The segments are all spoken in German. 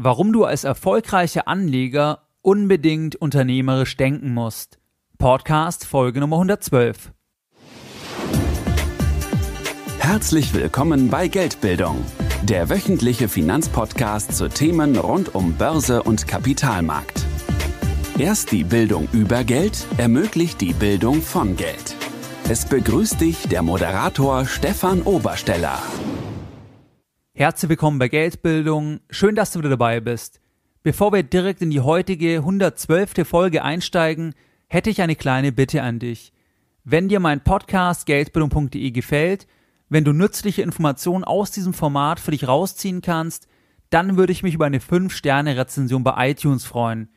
Warum du als erfolgreicher Anleger unbedingt unternehmerisch denken musst. Podcast Folge Nummer 112. Herzlich willkommen bei Geldbildung, der wöchentliche Finanzpodcast zu Themen rund um Börse und Kapitalmarkt. Erst die Bildung über Geld ermöglicht die Bildung von Geld. Es begrüßt dich der Moderator Stefan Obersteller. Herzlich willkommen bei Geldbildung. Schön, dass du wieder dabei bist. Bevor wir direkt in die heutige 112. Folge einsteigen, hätte ich eine kleine Bitte an dich. Wenn dir mein Podcast geldbildung.de gefällt, wenn du nützliche Informationen aus diesem Format für dich rausziehen kannst, dann würde ich mich über eine 5-Sterne-Rezension bei iTunes freuen.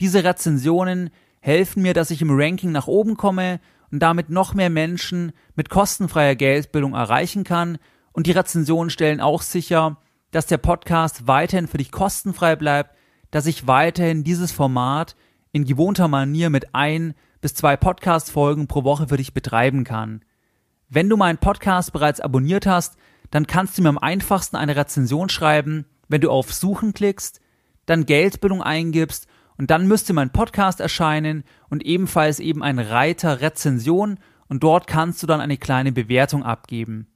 Diese Rezensionen helfen mir, dass ich im Ranking nach oben komme und damit noch mehr Menschen mit kostenfreier Geldbildung erreichen kann und die Rezensionen stellen auch sicher, dass der Podcast weiterhin für dich kostenfrei bleibt, dass ich weiterhin dieses Format in gewohnter Manier mit ein bis zwei Podcast-Folgen pro Woche für dich betreiben kann. Wenn du meinen Podcast bereits abonniert hast, dann kannst du mir am einfachsten eine Rezension schreiben, wenn du auf Suchen klickst, dann Geldbildung eingibst und dann müsste mein Podcast erscheinen und ebenfalls eben ein Reiter Rezension und dort kannst du dann eine kleine Bewertung abgeben.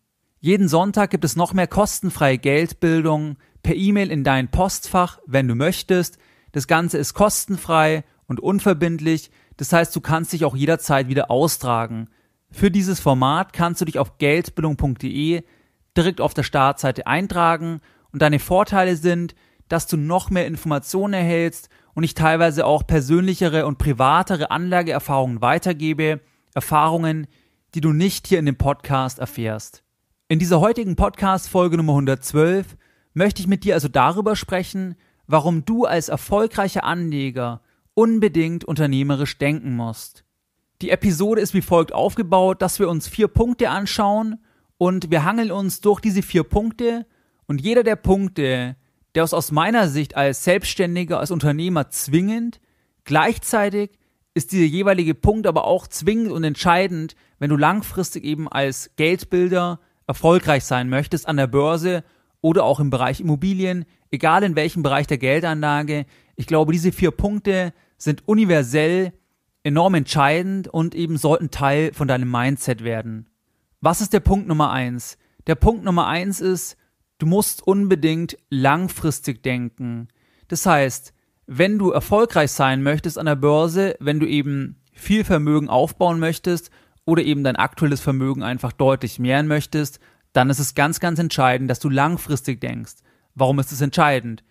Jeden Sonntag gibt es noch mehr kostenfreie Geldbildung per E-Mail in dein Postfach, wenn du möchtest. Das Ganze ist kostenfrei und unverbindlich. Das heißt, du kannst dich auch jederzeit wieder austragen. Für dieses Format kannst du dich auf geldbildung.de direkt auf der Startseite eintragen und deine Vorteile sind, dass du noch mehr Informationen erhältst und ich teilweise auch persönlichere und privatere Anlageerfahrungen weitergebe, Erfahrungen, die du nicht hier in dem Podcast erfährst. In dieser heutigen Podcast-Folge Nummer 112 möchte ich mit dir also darüber sprechen, warum du als erfolgreicher Anleger unbedingt unternehmerisch denken musst. Die Episode ist wie folgt aufgebaut, dass wir uns vier Punkte anschauen und wir hangeln uns durch diese vier Punkte und jeder der Punkte, der uns aus meiner Sicht als Selbstständiger, als Unternehmer zwingend, gleichzeitig ist dieser jeweilige Punkt aber auch zwingend und entscheidend, wenn du langfristig eben als Geldbilder erfolgreich sein möchtest an der Börse oder auch im Bereich Immobilien, egal in welchem Bereich der Geldanlage, ich glaube, diese vier Punkte sind universell enorm entscheidend und eben sollten Teil von deinem Mindset werden. Was ist der Punkt Nummer eins? Der Punkt Nummer eins ist, du musst unbedingt langfristig denken. Das heißt, wenn du erfolgreich sein möchtest an der Börse, wenn du eben viel Vermögen aufbauen möchtest, oder eben dein aktuelles Vermögen einfach deutlich mehren möchtest, dann ist es ganz, ganz entscheidend, dass du langfristig denkst. Warum ist es entscheidend?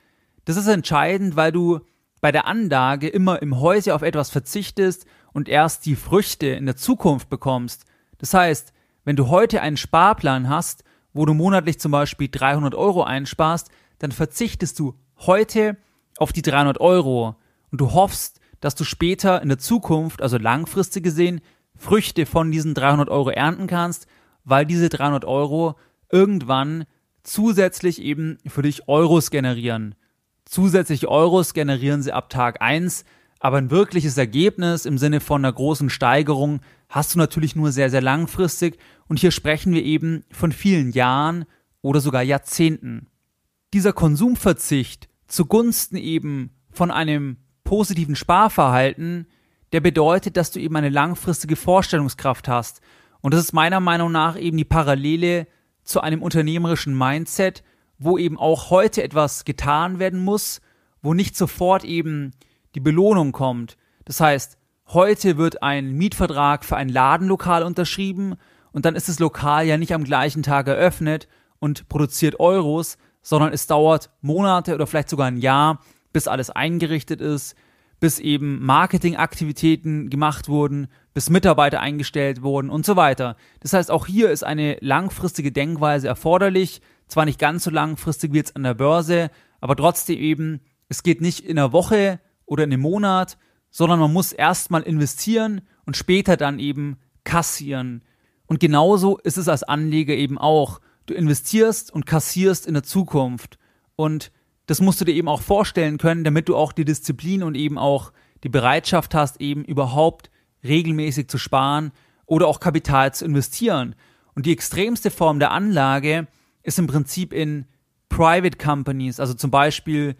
Das ist entscheidend, weil du bei der Anlage immer im Häuser auf etwas verzichtest und erst die Früchte in der Zukunft bekommst. Das heißt, wenn du heute einen Sparplan hast, wo du monatlich zum Beispiel 300 Euro einsparst, dann verzichtest du heute auf die 300 Euro und du hoffst, dass du später in der Zukunft, also langfristig gesehen, Früchte von diesen 300 Euro ernten kannst, weil diese 300 Euro irgendwann zusätzlich eben für dich Euros generieren. Zusätzlich Euros generieren sie ab Tag 1, aber ein wirkliches Ergebnis im Sinne von einer großen Steigerung hast du natürlich nur sehr, sehr langfristig und hier sprechen wir eben von vielen Jahren oder sogar Jahrzehnten. Dieser Konsumverzicht zugunsten eben von einem positiven Sparverhalten der bedeutet, dass du eben eine langfristige Vorstellungskraft hast. Und das ist meiner Meinung nach eben die Parallele zu einem unternehmerischen Mindset, wo eben auch heute etwas getan werden muss, wo nicht sofort eben die Belohnung kommt. Das heißt, heute wird ein Mietvertrag für ein Ladenlokal unterschrieben und dann ist das Lokal ja nicht am gleichen Tag eröffnet und produziert Euros, sondern es dauert Monate oder vielleicht sogar ein Jahr, bis alles eingerichtet ist, bis eben Marketingaktivitäten gemacht wurden, bis Mitarbeiter eingestellt wurden und so weiter. Das heißt, auch hier ist eine langfristige Denkweise erforderlich, zwar nicht ganz so langfristig wie jetzt an der Börse, aber trotzdem eben, es geht nicht in einer Woche oder in einem Monat, sondern man muss erstmal investieren und später dann eben kassieren. Und genauso ist es als Anleger eben auch. Du investierst und kassierst in der Zukunft. Und das musst du dir eben auch vorstellen können, damit du auch die Disziplin und eben auch die Bereitschaft hast, eben überhaupt regelmäßig zu sparen oder auch Kapital zu investieren. Und die extremste Form der Anlage ist im Prinzip in Private Companies, also zum Beispiel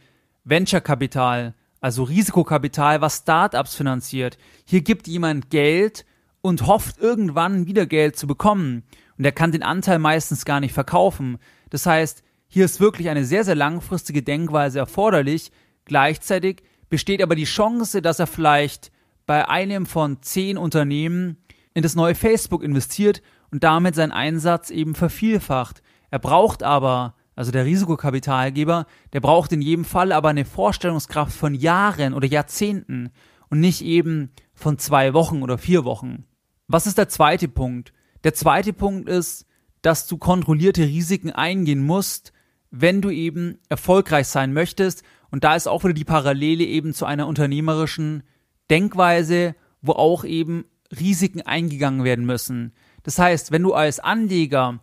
Venture-Kapital, also Risikokapital, was Startups finanziert. Hier gibt jemand Geld und hofft irgendwann wieder Geld zu bekommen. Und er kann den Anteil meistens gar nicht verkaufen. Das heißt, hier ist wirklich eine sehr, sehr langfristige Denkweise erforderlich. Gleichzeitig besteht aber die Chance, dass er vielleicht bei einem von zehn Unternehmen in das neue Facebook investiert und damit seinen Einsatz eben vervielfacht. Er braucht aber, also der Risikokapitalgeber, der braucht in jedem Fall aber eine Vorstellungskraft von Jahren oder Jahrzehnten und nicht eben von zwei Wochen oder vier Wochen. Was ist der zweite Punkt? Der zweite Punkt ist, dass du kontrollierte Risiken eingehen musst, wenn du eben erfolgreich sein möchtest. Und da ist auch wieder die Parallele eben zu einer unternehmerischen Denkweise, wo auch eben Risiken eingegangen werden müssen. Das heißt, wenn du als Anleger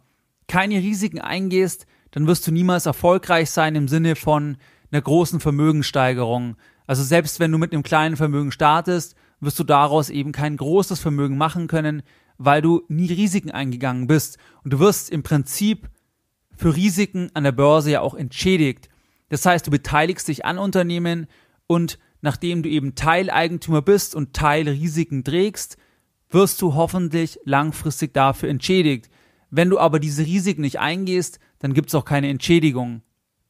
keine Risiken eingehst, dann wirst du niemals erfolgreich sein im Sinne von einer großen Vermögenssteigerung. Also selbst wenn du mit einem kleinen Vermögen startest, wirst du daraus eben kein großes Vermögen machen können, weil du nie Risiken eingegangen bist. Und du wirst im Prinzip für Risiken an der Börse ja auch entschädigt. Das heißt, du beteiligst dich an Unternehmen und nachdem du eben Teileigentümer bist und Teilrisiken trägst, wirst du hoffentlich langfristig dafür entschädigt. Wenn du aber diese Risiken nicht eingehst, dann gibt es auch keine Entschädigung.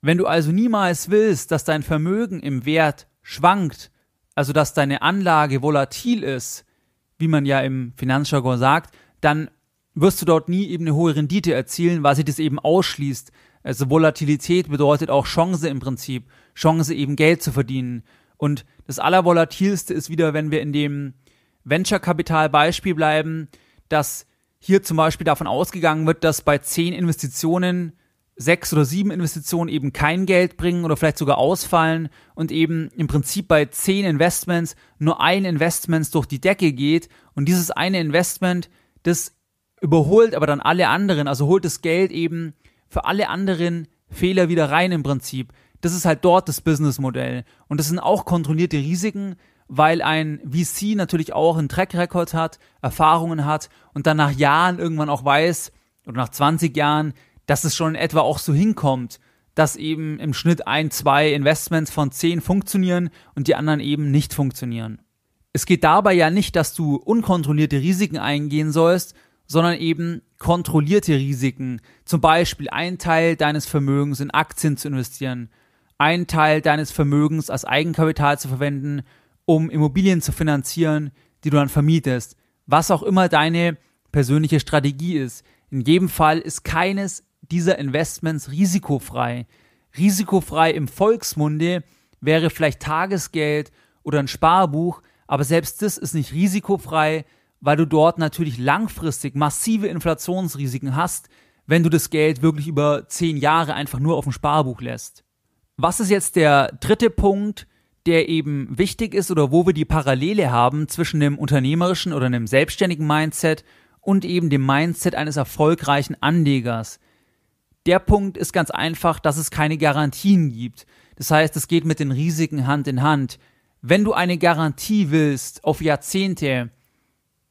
Wenn du also niemals willst, dass dein Vermögen im Wert schwankt, also dass deine Anlage volatil ist, wie man ja im Finanzjargon sagt, dann wirst du dort nie eben eine hohe Rendite erzielen, weil sich das eben ausschließt. Also Volatilität bedeutet auch Chance im Prinzip. Chance eben Geld zu verdienen. Und das Allervolatilste ist wieder, wenn wir in dem Venture-Kapital-Beispiel bleiben, dass hier zum Beispiel davon ausgegangen wird, dass bei zehn Investitionen sechs oder sieben Investitionen eben kein Geld bringen oder vielleicht sogar ausfallen und eben im Prinzip bei zehn Investments nur ein Investment durch die Decke geht und dieses eine Investment, das überholt aber dann alle anderen, also holt das Geld eben für alle anderen Fehler wieder rein im Prinzip. Das ist halt dort das Businessmodell. Und das sind auch kontrollierte Risiken, weil ein VC natürlich auch einen Track Record hat, Erfahrungen hat und dann nach Jahren irgendwann auch weiß oder nach 20 Jahren, dass es schon in etwa auch so hinkommt, dass eben im Schnitt ein, zwei Investments von zehn funktionieren und die anderen eben nicht funktionieren. Es geht dabei ja nicht, dass du unkontrollierte Risiken eingehen sollst, sondern eben kontrollierte Risiken, zum Beispiel einen Teil deines Vermögens in Aktien zu investieren, einen Teil deines Vermögens als Eigenkapital zu verwenden, um Immobilien zu finanzieren, die du dann vermietest, was auch immer deine persönliche Strategie ist. In jedem Fall ist keines dieser Investments risikofrei. Risikofrei im Volksmunde wäre vielleicht Tagesgeld oder ein Sparbuch, aber selbst das ist nicht risikofrei, weil du dort natürlich langfristig massive Inflationsrisiken hast, wenn du das Geld wirklich über zehn Jahre einfach nur auf dem Sparbuch lässt. Was ist jetzt der dritte Punkt, der eben wichtig ist oder wo wir die Parallele haben zwischen dem unternehmerischen oder einem selbstständigen Mindset und eben dem Mindset eines erfolgreichen Anlegers? Der Punkt ist ganz einfach, dass es keine Garantien gibt. Das heißt, es geht mit den Risiken Hand in Hand. Wenn du eine Garantie willst auf Jahrzehnte,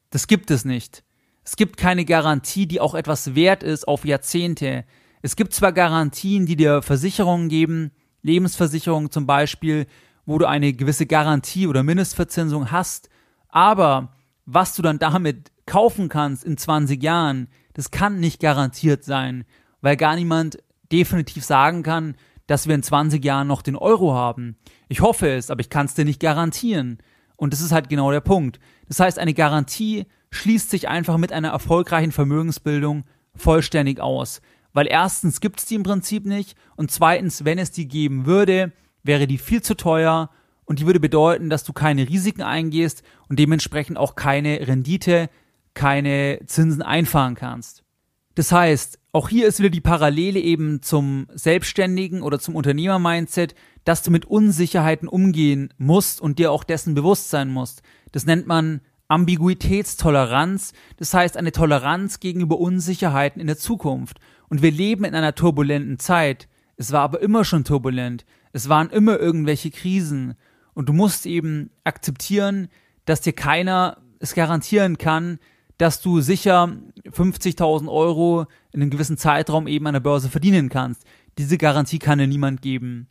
das gibt es nicht. Es gibt keine Garantie, die auch etwas wert ist auf Jahrzehnte. Es gibt zwar Garantien, die dir Versicherungen geben, Lebensversicherungen zum Beispiel, wo du eine gewisse Garantie oder Mindestverzinsung hast, aber was du dann damit kaufen kannst in 20 Jahren, das kann nicht garantiert sein, weil gar niemand definitiv sagen kann, dass wir in 20 Jahren noch den Euro haben. Ich hoffe es, aber ich kann es dir nicht garantieren. Und das ist halt genau der Punkt. Das heißt, eine Garantie schließt sich einfach mit einer erfolgreichen Vermögensbildung vollständig aus. Weil erstens gibt es die im Prinzip nicht und zweitens, wenn es die geben würde, wäre die viel zu teuer und die würde bedeuten, dass du keine Risiken eingehst und dementsprechend auch keine Rendite, keine Zinsen einfahren kannst. Das heißt, auch hier ist wieder die Parallele eben zum Selbstständigen oder zum Unternehmer-Mindset, dass du mit Unsicherheiten umgehen musst und dir auch dessen bewusst sein musst. Das nennt man Ambiguitätstoleranz, das heißt eine Toleranz gegenüber Unsicherheiten in der Zukunft. Und wir leben in einer turbulenten Zeit. Es war aber immer schon turbulent. Es waren immer irgendwelche Krisen. Und du musst eben akzeptieren, dass dir keiner es garantieren kann, dass du sicher 50.000 Euro in einem gewissen Zeitraum eben an der Börse verdienen kannst. Diese Garantie kann dir niemand geben.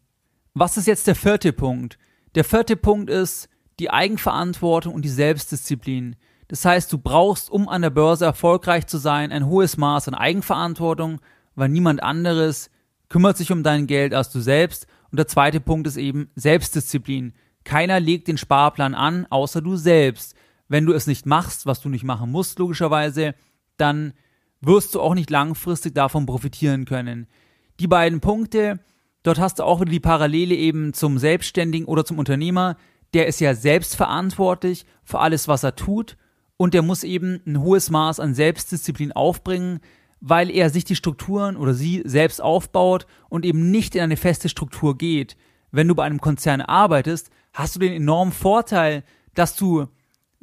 Was ist jetzt der vierte Punkt? Der vierte Punkt ist die Eigenverantwortung und die Selbstdisziplin. Das heißt, du brauchst, um an der Börse erfolgreich zu sein, ein hohes Maß an Eigenverantwortung, weil niemand anderes kümmert sich um dein Geld als du selbst. Und der zweite Punkt ist eben Selbstdisziplin. Keiner legt den Sparplan an, außer du selbst wenn du es nicht machst, was du nicht machen musst, logischerweise, dann wirst du auch nicht langfristig davon profitieren können. Die beiden Punkte, dort hast du auch wieder die Parallele eben zum Selbstständigen oder zum Unternehmer, der ist ja selbstverantwortlich für alles, was er tut und der muss eben ein hohes Maß an Selbstdisziplin aufbringen, weil er sich die Strukturen oder sie selbst aufbaut und eben nicht in eine feste Struktur geht. Wenn du bei einem Konzern arbeitest, hast du den enormen Vorteil, dass du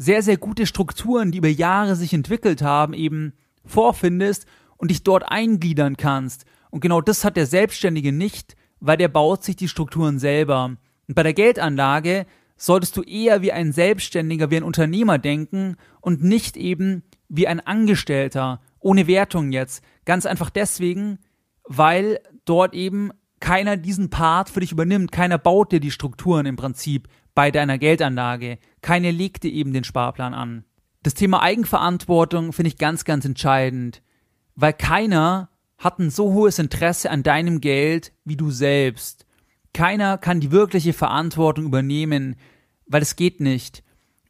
sehr, sehr gute Strukturen, die über Jahre sich entwickelt haben, eben vorfindest und dich dort eingliedern kannst. Und genau das hat der Selbstständige nicht, weil der baut sich die Strukturen selber. Und bei der Geldanlage solltest du eher wie ein Selbstständiger, wie ein Unternehmer denken und nicht eben wie ein Angestellter, ohne Wertung jetzt. Ganz einfach deswegen, weil dort eben keiner diesen Part für dich übernimmt, keiner baut dir die Strukturen im Prinzip bei deiner Geldanlage. Keine legte eben den Sparplan an. Das Thema Eigenverantwortung finde ich ganz, ganz entscheidend, weil keiner hat ein so hohes Interesse an deinem Geld wie du selbst. Keiner kann die wirkliche Verantwortung übernehmen, weil es geht nicht.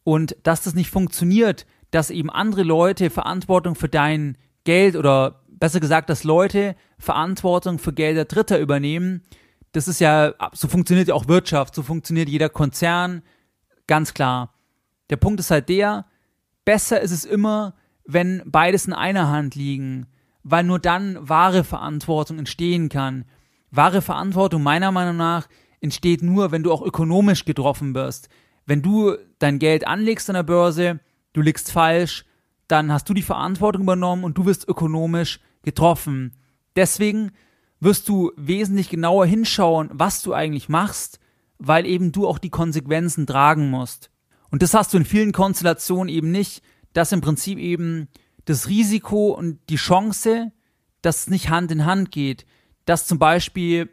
Und dass das nicht funktioniert, dass eben andere Leute Verantwortung für dein Geld oder besser gesagt, dass Leute Verantwortung für Gelder Dritter übernehmen, das ist ja, so funktioniert ja auch Wirtschaft, so funktioniert jeder Konzern, ganz klar. Der Punkt ist halt der, besser ist es immer, wenn beides in einer Hand liegen, weil nur dann wahre Verantwortung entstehen kann. Wahre Verantwortung meiner Meinung nach entsteht nur, wenn du auch ökonomisch getroffen wirst. Wenn du dein Geld anlegst an der Börse, du liegst falsch, dann hast du die Verantwortung übernommen und du wirst ökonomisch getroffen. Deswegen wirst du wesentlich genauer hinschauen, was du eigentlich machst, weil eben du auch die Konsequenzen tragen musst. Und das hast du in vielen Konstellationen eben nicht, dass im Prinzip eben das Risiko und die Chance, dass es nicht Hand in Hand geht, dass zum Beispiel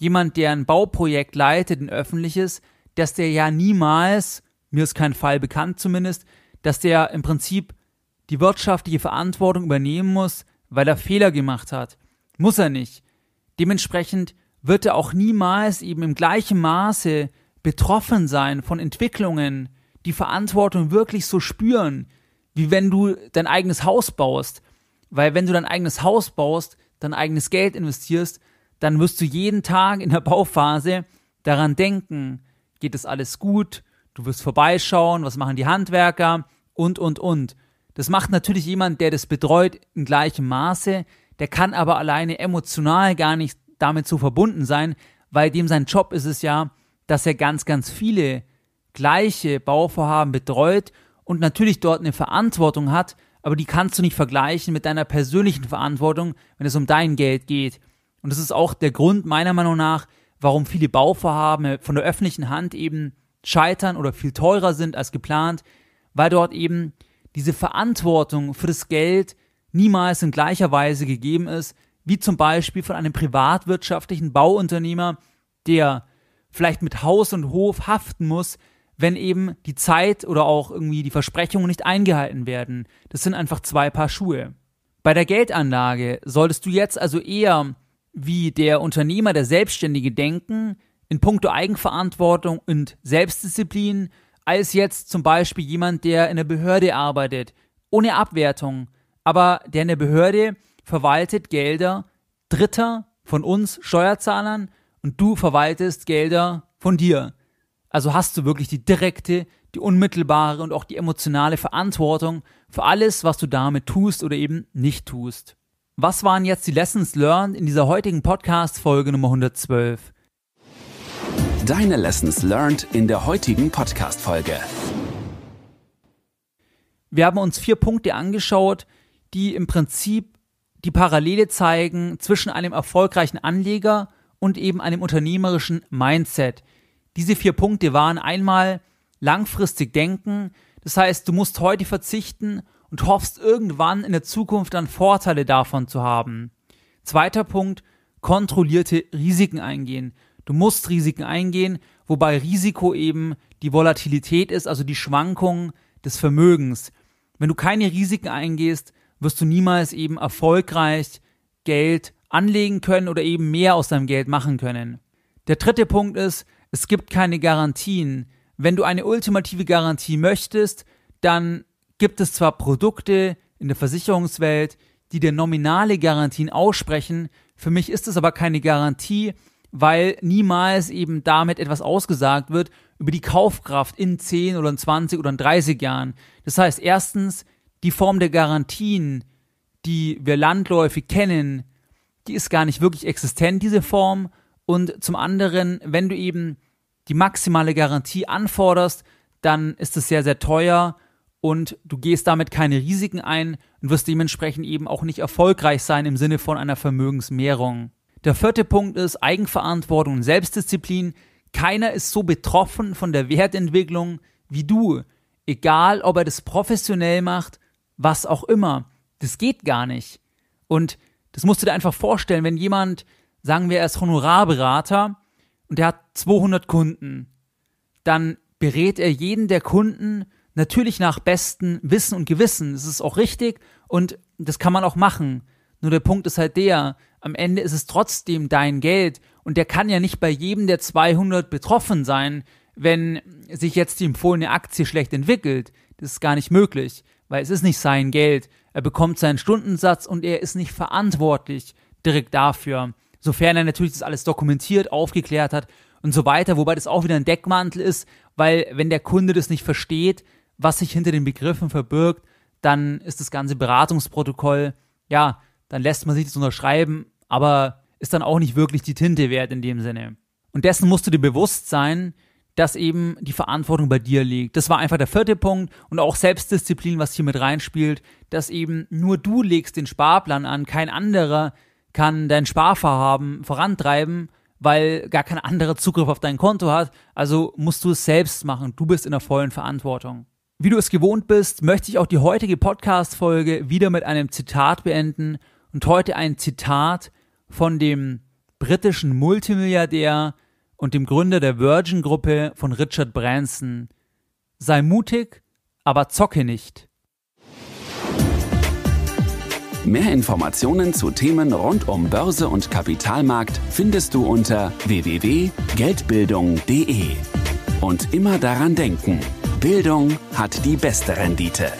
jemand, der ein Bauprojekt leitet, ein öffentliches, dass der ja niemals, mir ist kein Fall bekannt zumindest, dass der im Prinzip die wirtschaftliche Verantwortung übernehmen muss, weil er Fehler gemacht hat. Muss er nicht. Dementsprechend wird er auch niemals eben im gleichen Maße betroffen sein von Entwicklungen, die Verantwortung wirklich so spüren, wie wenn du dein eigenes Haus baust. Weil wenn du dein eigenes Haus baust, dein eigenes Geld investierst, dann wirst du jeden Tag in der Bauphase daran denken, geht es alles gut, du wirst vorbeischauen, was machen die Handwerker und, und, und. Das macht natürlich jemand, der das betreut, in gleichem Maße, der kann aber alleine emotional gar nicht damit so verbunden sein, weil dem sein Job ist es ja, dass er ganz, ganz viele gleiche Bauvorhaben betreut und natürlich dort eine Verantwortung hat, aber die kannst du nicht vergleichen mit deiner persönlichen Verantwortung, wenn es um dein Geld geht. Und das ist auch der Grund meiner Meinung nach, warum viele Bauvorhaben von der öffentlichen Hand eben scheitern oder viel teurer sind als geplant, weil dort eben diese Verantwortung für das Geld niemals in gleicher Weise gegeben ist, wie zum Beispiel von einem privatwirtschaftlichen Bauunternehmer, der vielleicht mit Haus und Hof haften muss, wenn eben die Zeit oder auch irgendwie die Versprechungen nicht eingehalten werden. Das sind einfach zwei Paar Schuhe. Bei der Geldanlage solltest du jetzt also eher wie der Unternehmer, der Selbstständige denken, in puncto Eigenverantwortung und Selbstdisziplin, als jetzt zum Beispiel jemand, der in der Behörde arbeitet, ohne Abwertung, aber der in der Behörde verwaltet Gelder Dritter von uns Steuerzahlern und du verwaltest Gelder von dir. Also hast du wirklich die direkte, die unmittelbare und auch die emotionale Verantwortung für alles, was du damit tust oder eben nicht tust. Was waren jetzt die Lessons learned in dieser heutigen Podcast Folge Nummer 112? Deine Lessons learned in der heutigen Podcast Folge. Wir haben uns vier Punkte angeschaut, die im Prinzip die Parallele zeigen zwischen einem erfolgreichen Anleger und eben einem unternehmerischen Mindset. Diese vier Punkte waren einmal langfristig denken, das heißt, du musst heute verzichten und hoffst irgendwann in der Zukunft dann Vorteile davon zu haben. Zweiter Punkt, kontrollierte Risiken eingehen. Du musst Risiken eingehen, wobei Risiko eben die Volatilität ist, also die Schwankung des Vermögens. Wenn du keine Risiken eingehst, wirst du niemals eben erfolgreich Geld anlegen können oder eben mehr aus deinem Geld machen können. Der dritte Punkt ist, es gibt keine Garantien. Wenn du eine ultimative Garantie möchtest, dann gibt es zwar Produkte in der Versicherungswelt, die dir nominale Garantien aussprechen, für mich ist es aber keine Garantie, weil niemals eben damit etwas ausgesagt wird über die Kaufkraft in 10 oder in 20 oder in 30 Jahren. Das heißt, erstens, die Form der Garantien, die wir landläufig kennen, die ist gar nicht wirklich existent, diese Form. Und zum anderen, wenn du eben die maximale Garantie anforderst, dann ist es sehr, sehr teuer und du gehst damit keine Risiken ein und wirst dementsprechend eben auch nicht erfolgreich sein im Sinne von einer Vermögensmehrung. Der vierte Punkt ist Eigenverantwortung und Selbstdisziplin. Keiner ist so betroffen von der Wertentwicklung wie du, egal ob er das professionell macht was auch immer. Das geht gar nicht. Und das musst du dir einfach vorstellen, wenn jemand, sagen wir, er ist Honorarberater und der hat 200 Kunden, dann berät er jeden der Kunden natürlich nach bestem Wissen und Gewissen. Das ist auch richtig und das kann man auch machen. Nur der Punkt ist halt der, am Ende ist es trotzdem dein Geld und der kann ja nicht bei jedem der 200 betroffen sein, wenn sich jetzt die empfohlene Aktie schlecht entwickelt. Das ist gar nicht möglich weil es ist nicht sein Geld. Er bekommt seinen Stundensatz und er ist nicht verantwortlich direkt dafür. Sofern er natürlich das alles dokumentiert, aufgeklärt hat und so weiter, wobei das auch wieder ein Deckmantel ist, weil wenn der Kunde das nicht versteht, was sich hinter den Begriffen verbirgt, dann ist das ganze Beratungsprotokoll, ja, dann lässt man sich das unterschreiben, aber ist dann auch nicht wirklich die Tinte wert in dem Sinne. Und dessen musst du dir bewusst sein, dass eben die Verantwortung bei dir liegt. Das war einfach der vierte Punkt und auch Selbstdisziplin, was hier mit reinspielt, dass eben nur du legst den Sparplan an, kein anderer kann dein Sparverhaben vorantreiben, weil gar kein anderer Zugriff auf dein Konto hat, also musst du es selbst machen, du bist in der vollen Verantwortung. Wie du es gewohnt bist, möchte ich auch die heutige Podcast-Folge wieder mit einem Zitat beenden und heute ein Zitat von dem britischen Multimilliardär und dem Gründer der Virgin-Gruppe von Richard Branson. Sei mutig, aber zocke nicht. Mehr Informationen zu Themen rund um Börse und Kapitalmarkt findest du unter www.geldbildung.de. Und immer daran denken, Bildung hat die beste Rendite.